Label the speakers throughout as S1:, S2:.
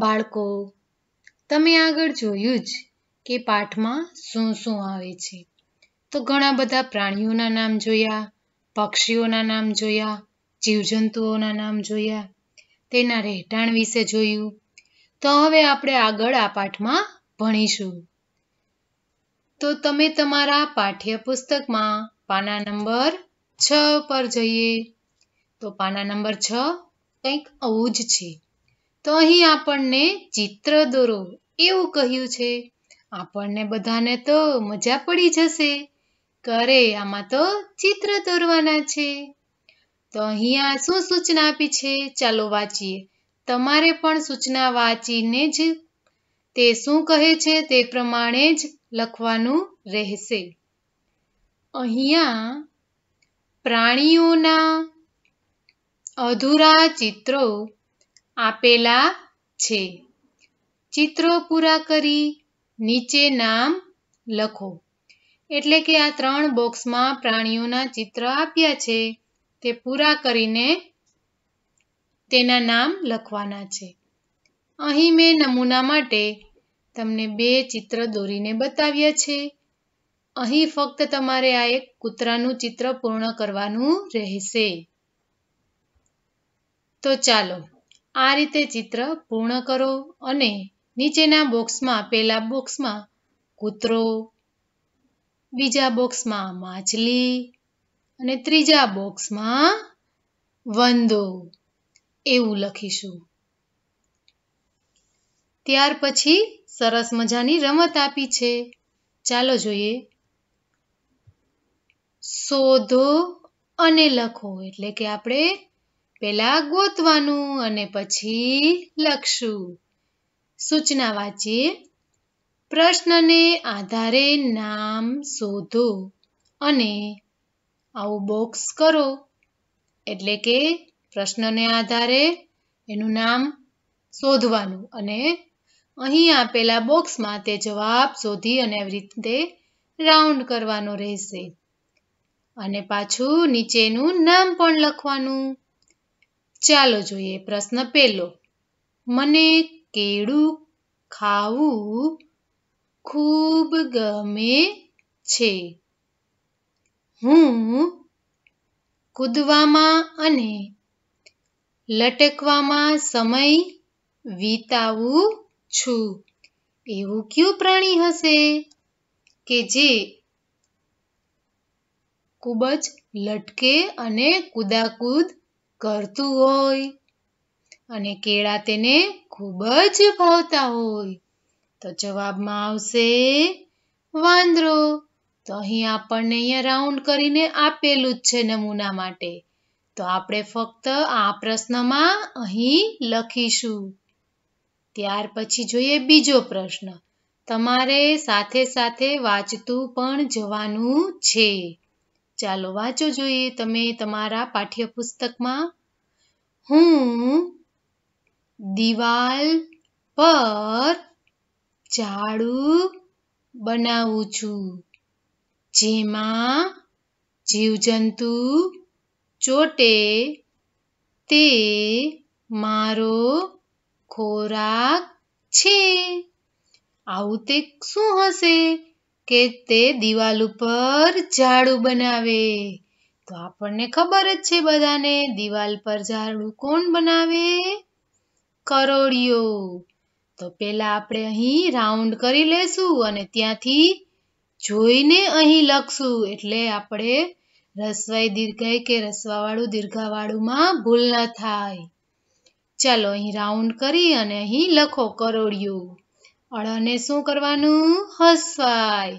S1: બાળકો તમે આગળ જોયું જ કે પાઠમાં શું શું આવે છે તો ઘણા બધા પ્રાણીઓના નામ જોયા પક્ષીઓના નામ જોયા જીવજંતુઓના નામ જોયા તેના રહેઠાણ વિશે જોયું તો હવે આપણે આગળ આ પાઠમાં ભણીશું તો તમે તમારા પાઠ્યપુસ્તકમાં પાના નંબર છ પર જઈએ તો પાના નંબર છ કંઈક આવું જ છે તો અહીં આપણને ચિત્ર દોરો એવું કહ્યું છે આપણને બધાને તો મજા પડી જશે કરે આમાં તો ચિત્ર દોરવાના છે તો અહીંયા શું સૂચના આપી છે ચાલો વાંચીએ તમારે પણ સૂચના વાંચીને જ તે શું કહે છે તે પ્રમાણે જ લખવાનું રહેશે અહીંયા પ્રાણીઓના અધૂરા ચિત્રો આપેલા છે ચિત્રો પૂરા કરી નીચે નામ લખો એટલે કે આ ત્રણ બોક્સમાં પ્રાણીઓના ચિત્ર આપ્યા છે તે પૂરા કરીને તેના નામ લખવાના છે અહીં મેં નમૂના માટે તમને બે ચિત્ર દોરીને બતાવ્યા છે અહીં ફક્ત તમારે આ એક કૂતરાનું ચિત્ર પૂર્ણ કરવાનું રહેશે તો ચાલો આ રીતે ચિત્ર પૂર્ણ કરો અને નીચેના બોક્સમાં પેલા બોક્સમાં કૂતરો બીજા બોક્સમાં માછલી અને ત્રીજા બોક્સમાં વંદો એવું લખીશું ત્યાર પછી સરસ મજાની રમત આપી છે ચાલો જોઈએ શોધો અને લખો એટલે કે આપણે પહેલા ગોતવાનું અને પછી લખશું સૂચના વાંચીએ પ્રશ્નને આધારે નામ શોધો અને આવું બોક્સ કરો એટલે કે પ્રશ્નને આધારે એનું નામ શોધવાનું અને અહીં આપેલા બોક્સમાં તે જવાબ શોધી અને આવી રીતે રાઉન્ડ કરવાનો રહેશે અને પાછું નીચેનું નામ પણ લખવાનું ચાલો જોઈએ પ્રશ્ન પહેલો મને કેળું ખાવું ખૂબ ગમે છે હું કૂદવામાં અને લટકવામાં સમય વિતાવું છું એવું કયું પ્રાણી હશે કે જે ખૂબ જ લટકે અને કુદાકૂદ કરતું હોય અને કેળા તેને ખૂબ જ ભાવતા હોય તો જવાબમાં આવશે વાંદરો તો અહીં આપણને અહીંયા રાઉન્ડ કરીને આપેલું જ છે નમૂના માટે તો આપણે ફક્ત આ પ્રશ્નમાં અહીં લખીશું ત્યાર પછી જોઈએ બીજો પ્રશ્ન તમારે સાથે સાથે વાંચતું પણ જવાનું છે ચાલો વાંચો જોઈએ તમે તમારા પાઠ્યપુસ્તકમાં હું દિવાલ પર ઝાડુ બનાવું છું જેમાં જીવજંતુ ચોટે તે મારો ખોરાક છે આવું તે શું હશે કે તે દિવાલ ઉપર ઝાડુ બનાવે તો આપણને ખબર જ છે બધાને દિવાલ પર ઝાડુ કોણ બનાવે કરોળિયો તો પેલા આપણે અહીં રાઉન્ડ કરી લેશું અને ત્યાંથી જોઈને અહીં લખશું એટલે આપણે રસવાઈ દીર્ઘાય કે રસવાવાળું દીર્ઘાવાળુંમાં ભૂલ ના થાય ચાલો અહીં રાઉન્ડ કરી અને અહીં લખો કરોળિયું અળને શું કરવાનું હસવાય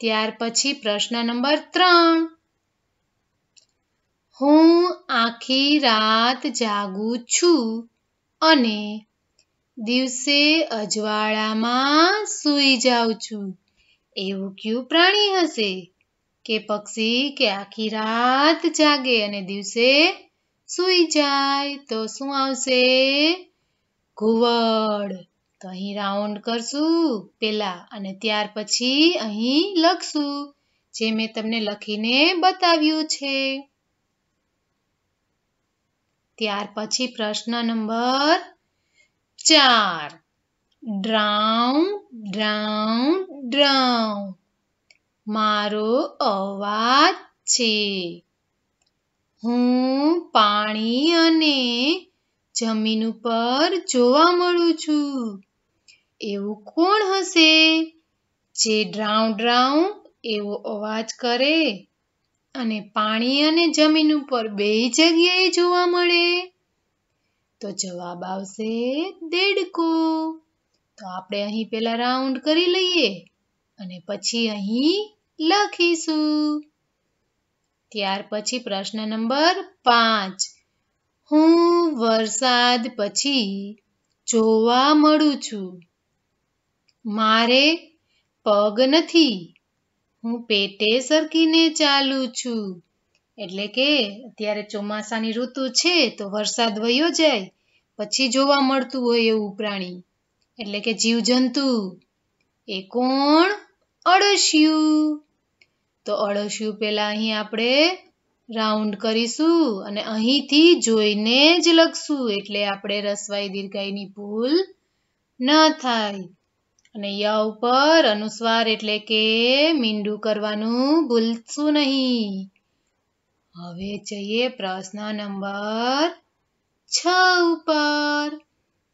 S1: ત્યાર પછી પ્રશ્ન નંબર ત્રણ હું આખી રાત જાગું છું અને દિવસે અજવાળામાં સૂઈ જાઉં છું એવું કયું પ્રાણી હશે કે પક્ષી કે આખી રાત જાગે અને દિવસે સૂઈ જાય તો શું આવશે ઘુવડ તો અહીં રાઉન્ડ કરશું પેલા અને ત્યાર પછી અહીં લખશું જે મેં તમને લખીને બતાવ્યું છે ત્યાર પછી પ્રશ્ન નંબર ચાર ડ્રાઉન ડ્રાઉન ડ્રાઉન મારો અવાજ છે હું પાણી અને જમીન ઉપર જોવા મળું છું એવું કોણ હશે જે ડ્રાઉન ડ્રાઉન એવો અવાજ કરે અને પાણી અને જમીન ઉપર બે જગ્યાએ જોવા મળે તો જવાબ આવશે દેડકો તો આપણે અહીં પહેલા રાઉન્ડ કરી લઈએ અને પછી અહીં લખીશું ત્યાર પછી પ્રશ્ન નંબર પાંચ હું વરસાદ પછી જોવા મળું છું મારે પગ નથી હું પેટે સરકીને ચાલું છું એટલે કે અત્યારે ચોમાસાની ઋતુ છે તો વરસાદ વયો જાય પછી જોવા મળતું હોય એવું પ્રાણી એટલે કે જીવજંતુ એ કોણ અળસિયું તો અળસિયું પહેલાં અહીં આપણે રાઉન્ડ કરીશું અને અહીંથી જોઈને જ લખશું એટલે આપણે રસવાઈ દીર્ઘાઈની ભૂલ ન થાય અને ય ઉપર અનુસ્વાર એટલે કે મીંડું કરવાનું ભૂલશું નહીં હવે જઈએ પ્રશ્ન નંબર છ ઉપર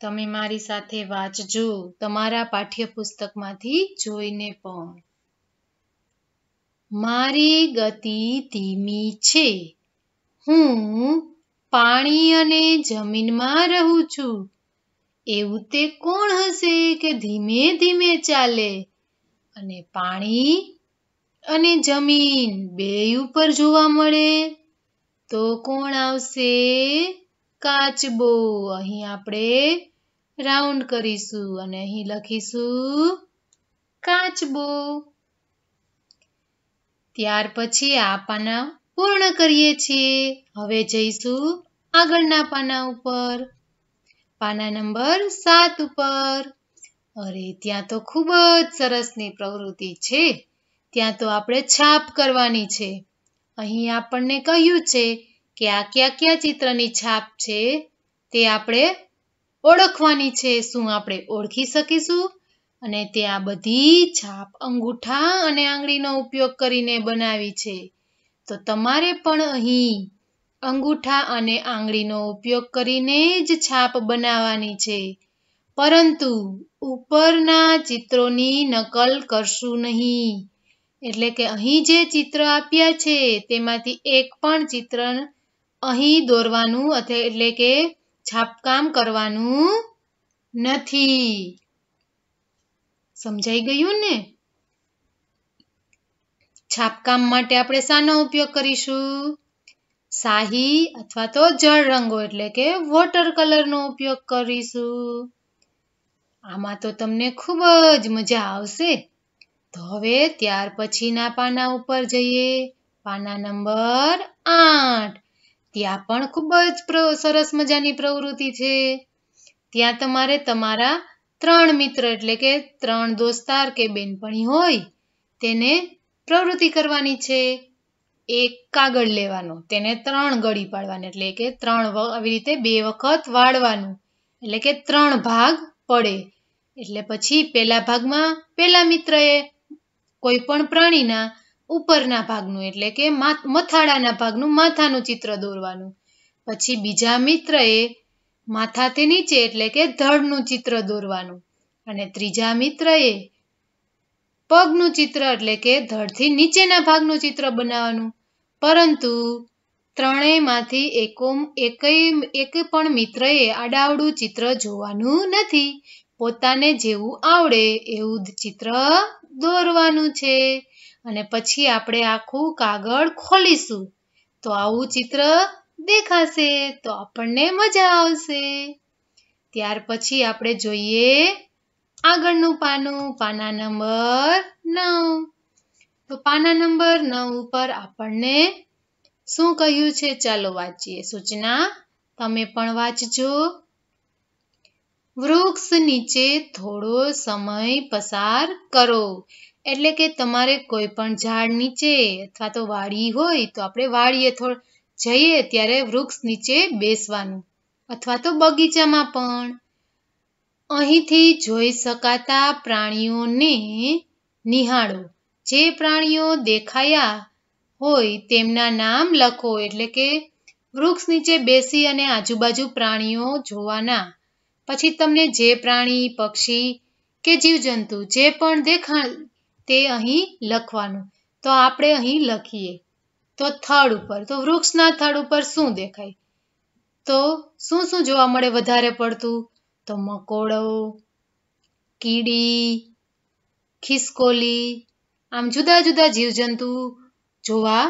S1: તમે મારી સાથે વાંચજો તમારા પાઠ્યપુસ્તકમાંથી જોઈને પણ મારી ગતિ ધીમી છે હું પાણી અને જમીનમાં રહું છું એવું તે કોણ હશે કે ધીમે ધીમે ચાલે અને પાણી અને જમીન બે ઉપર જોવા મળે તો કોણ આવશે કાચબો અહીં આપણે રાઉન્ડ કરીશું અને અહીં લખીશું કાચબો ત્યાર પછી આ પાના પૂર્ણ કરીએ છીએ હવે જઈશું આગળના પાના ઉપર પાના નંબર સાત ઉપર અરે ત્યાં તો ખૂબ જ સરસની પ્રવૃત્તિ છે ત્યાં તો આપણે છાપ કરવાની છે અહીં આપણને કહ્યું છે કે આ કયા કયા ચિત્રની છાપ છે તે આપણે ઓળખવાની છે શું આપણે ઓળખી શકીશું અને તે આ બધી છાપ અંગૂઠા અને આંગળીનો ઉપયોગ કરીને બનાવી છે તો તમારે પણ અહીં અંગૂઠા અને આંગળીનો ઉપયોગ કરીને જ છાપ બનાવવાની છે પરંતુ ઉપરના ચિત્રોની નકલ કરશું નહીં એટલે કે અહીં જે ચિત્ર આપ્યા છે તેમાંથી એક પણ ચિત્ર અહીં દોરવાનું એટલે કે છાપકામ કરવાનું નથી સમજાઈ ગયું ને છાપકામ માટે આપણે શાનો ઉપયોગ કરીશું શાહી અથવા તો જળ રંગો એટલે કે વોટર કલરનો ઉપયોગ કરીશું આમાં તો તમને ખૂબ જ મજા આવશે તો હવે ત્યાર પછીના પાના ઉપર જઈએ પાના નંબર આઠ ત્યાં પણ ખૂબ જ સરસ મજાની પ્રવૃત્તિ છે ત્યાં તમારે તમારા ત્રણ મિત્ર એટલે કે ત્રણ દોસ્તાર કે બેનપણી હોય તેને પ્રવૃત્તિ કરવાની છે એક કાગળ લેવાનો તેને ત્રણ ગળી પાડવાની એટલે કે ત્રણ આવી રીતે બે વખત વાળવાનું એટલે કે ત્રણ ભાગ પડે એટલે પછી પેલા ભાગમાં પેલા મિત્રએ કોઈ પણ પ્રાણીના ઉપરના ભાગનું એટલે કે મથાળાના ભાગનું માથાનું ચિત્ર દોરવાનું પછી બીજા મિત્રએ માથાથી નીચે એટલે કે ધડનું ચિત્ર દોરવાનું અને ત્રીજા મિત્રએ પગનું ચિત્ર એટલે કે ધડથી નીચેના ભાગનું ચિત્ર બનાવવાનું પરંતુ ત્રણેયમાંથી એકો એક પણ મિત્રએ આડાવડું ચિત્ર જોવાનું નથી પોતાને જેવું આવડે એવું ચિત્ર દોરવાનું છે અને પછી આપણે આખું કાગળ ખોલીશું તો આવું ચિત્ર દેખાશે તો આપણને મજા આવશે ત્યાર પછી આપણે જોઈએ આગળનું પાનું પાના નંબર નવ તો પાના નંબર નવ ઉપર આપણને શું કહ્યું છે ચાલો વાંચીએ સૂચના તમે પણ વાંચજો વૃક્ષ નીચે થોડો સમય પસાર કરો એટલે કે તમારે કોઈ પણ ઝાડ નીચે અથવા તો વાડી હોય તો આપણે વાડીએ થોડ જઈએ ત્યારે વૃક્ષ નીચે બેસવાનું અથવા તો બગીચામાં પણ અહીંથી જોઈ શકાતા પ્રાણીઓને નિહાળો જે પ્રાણીઓ દેખાયા હોય તેમના નામ લખો એટલે કે વૃક્ષ નીચે બેસી અને આજુબાજુ પ્રાણીઓ જોવાના પછી તમને જે પ્રાણી પક્ષી કે જીવજંતુ જે પણ દેખાણ તે અહીં લખવાનું તો આપણે અહીં લખીએ તો થડ ઉપર તો વૃક્ષના થડ ઉપર શું દેખાય તો શું શું જોવા મળે વધારે પડતું તો મકોડો કીડી ખિસકોલી આમ જુદા જુદા જીવજંતુ જોવા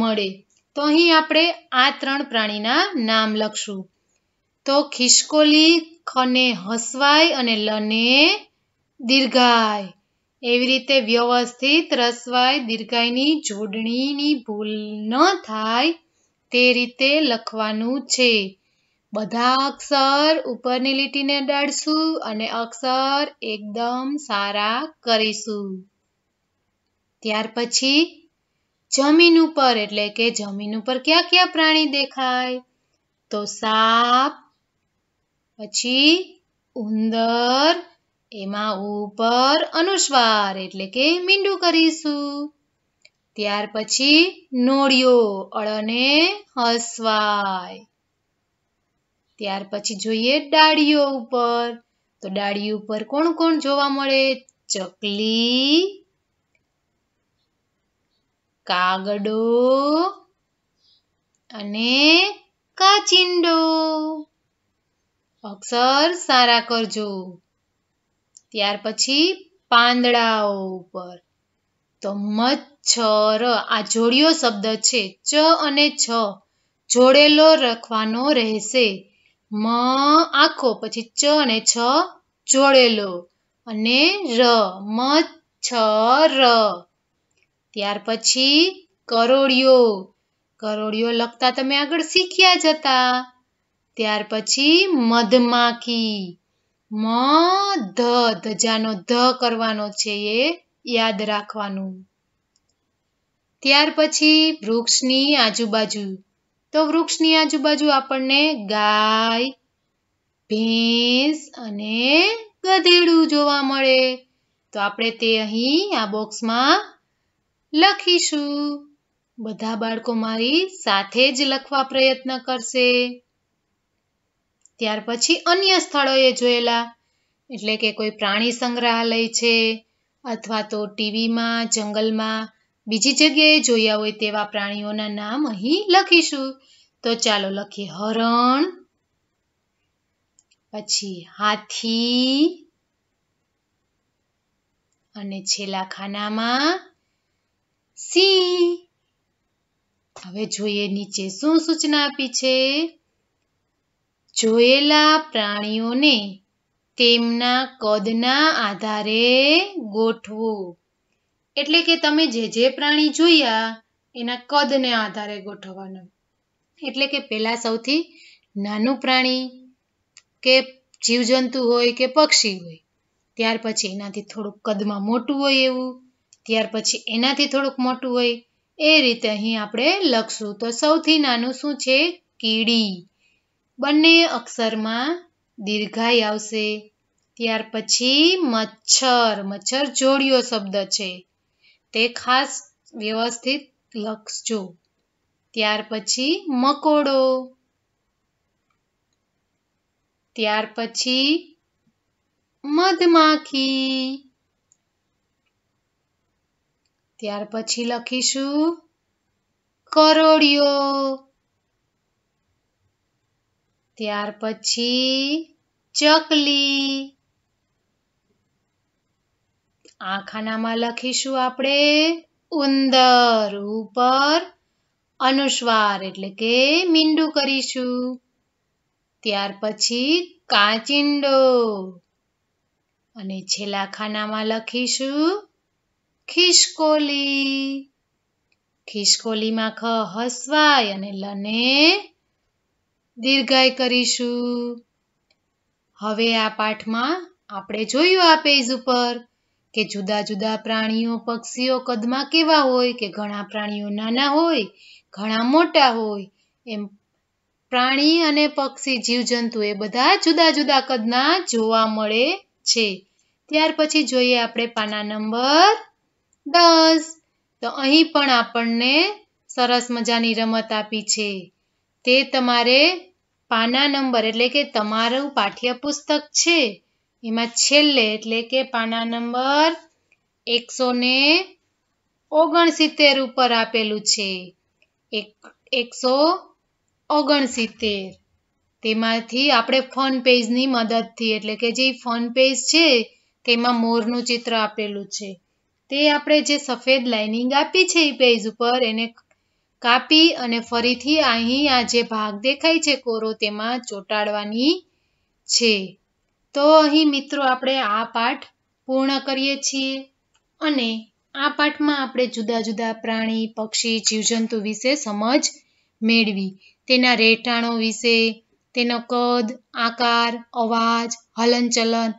S1: મળે તો અહીં આપણે આ ત્રણ પ્રાણીના નામ લખશું તો ખિસકોલી ખને હસવાય અને લને દીર્ઘાય એવી રીતે વ્યવસ્થિત રસવાય દીર્ઘાયની જોડણીની ભૂલ ન થાય તે રીતે લખવાનું છે બધા અક્ષર ઉપરની લીટીને અડાડશું અને અક્ષર એકદમ સારા કરીશું ત્યાર પછી જમીન ઉપર એટલે કે જમીન ઉપર ક્યાં કયા પ્રાણી દેખાય તો સાપ પછી ઉંદર એમાં ઉપર અનુસ્વાર એટલે કે મીંડું કરીશું ત્યાર પછી નોળિયો અળને હસવાય ત્યાર પછી જોઈએ ડાળીઓ ઉપર તો ડાળી ઉપર કોણ કોણ જોવા મળે ચકલી કાગડો અને કાચિંડો અક્ષર સારા કરજો ત્યાર પછી પાંદડાઓ ઉપર તો મચ્છર આ જોડિયો શબ્દ છે ચ અને છ જોડેલો રાખવાનો રહેશે મ આખો પછી ચ અને છ જોડેલો અને ર મ છ ર ત્યાર પછી કરોડિયો કરોડિયો લખતા તમે આગળ શીખ્યા જ હતા ત્યાર પછી મધમાખી મ ધ ધજાનો ધ કરવાનો છે એ યાદ રાખવાનું ત્યાર પછી વૃક્ષની આજુબાજુ તો વૃક્ષની આજુબાજુ આપણને ગાય ભેંસ અને ગધેડું જોવા મળે તો આપણે તે અહીં આ બોક્સમાં લખીશું બધા બાળકો મારી સાથે જ લખવા પ્રયત્ન કરશે ત્યાર પછી અન્ય સ્થળોએ જોયેલા એટલે કે કોઈ પ્રાણી સંગ્રહાલય છે અથવા તો ટીવીમાં જંગલમાં બીજી જગ્યાએ જોયા હોય તેવા પ્રાણીઓના નામ અહીં લખીશું તો ચાલો લખીએ હરણ પછી હાથી અને છેલ્લા ખાનામાં સિંહ હવે જોઈએ નીચે શું સૂચના આપી છે જોયેલા પ્રાણીઓને તેમના કદના આધારે ગોઠવો એટલે કે તમે જે જે પ્રાણી જોયા એના કદને આધારે ગોઠવવાનું એટલે કે પહેલાં સૌથી નાનું પ્રાણી કે જીવજંતુ હોય કે પક્ષી હોય ત્યાર પછી એનાથી થોડુંક કદમાં મોટું હોય એવું ત્યાર પછી એનાથી થોડુંક મોટું હોય એ રીતે અહીં આપણે લખશું તો સૌથી નાનું શું છે કીડી બંને અક્ષરમાં દીર્ઘાઈ આવશે ત્યાર પછી મચ્છર મચ્છર જોડિયો શબ્દ છે તે ખાસ વ્યવસ્થિત લખજો ત્યાર પછી મકોડો ત્યાર પછી મધમાખી ત્યાર પછી લખીશું કરોડિયો ત્યાર પછી ચકલી આ ખાનામાં લખીશું આપણે ઉંદર ઉપર અનુસ્વાર એટલે કે મીંડું કરીશું ત્યાર પછી કાચિંડો અને છેલ્લા ખાનામાં લખીશું ખિસકોલી ખિસકોલીમાં ખ હસવાય અને લને દીર્ઘાય કરીશું હવે આ પાઠમાં આપણે જોયું આ પેજ ઉપર કે જુદા જુદા પ્રાણીઓ પક્ષીઓ કદમાં કેવા હોય કે ઘણા પ્રાણીઓ નાના હોય ઘણા મોટા હોય એમ પ્રાણી અને પક્ષી જીવજંતુ એ બધા જુદા જુદા કદના જોવા મળે છે ત્યાર પછી જોઈએ આપણે પાના નંબર દસ તો અહીં પણ આપણને સરસ મજાની રમત આપી છે તે તમારે પાના નંબર એટલે કે તમારું પાઠ્યપુસ્તક છે એમાં છેલ્લે એટલે કે પાના નંબર એકસો ને ઓગણસિત્તેર ઉપર આપેલું છે એક એકસો ઓગણસિત્તેર તેમાંથી આપણે ફન પેજની મદદથી એટલે કે જે ફન પેજ છે તેમાં મોરનું ચિત્ર આપેલું છે તે આપણે જે સફેદ લાઇનિંગ આપી છે એ પેજ ઉપર એને કાપી અને ફરીથી અહીં આ જે ભાગ દેખાય છે કોરો તેમાં ચોંટાડવાની છે તો અહીં મિત્રો આપણે આ પાઠ પૂર્ણ કરીએ છીએ અને આ પાઠમાં આપણે જુદા જુદા પ્રાણી પક્ષી જીવજંતુ વિશે સમજ મેળવી તેના રહેઠાણો વિશે તેનો કદ આકાર અવાજ હલનચલન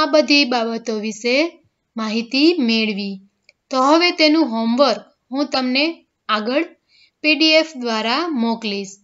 S1: આ બધી બાબતો વિશે માહિતી મેળવી તો હવે તેનું હોમવર્ક હું તમને આગળ પીડીએફ દ્વારા મોકલીશ